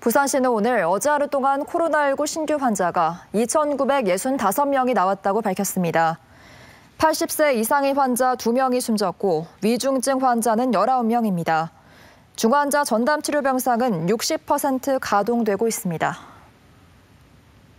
부산시는 오늘 어제 하루 동안 코로나19 신규 환자가 2,965명이 나왔다고 밝혔습니다. 80세 이상의 환자 2명이 숨졌고 위중증 환자는 19명입니다. 중환자 전담 치료 병상은 60% 가동되고 있습니다.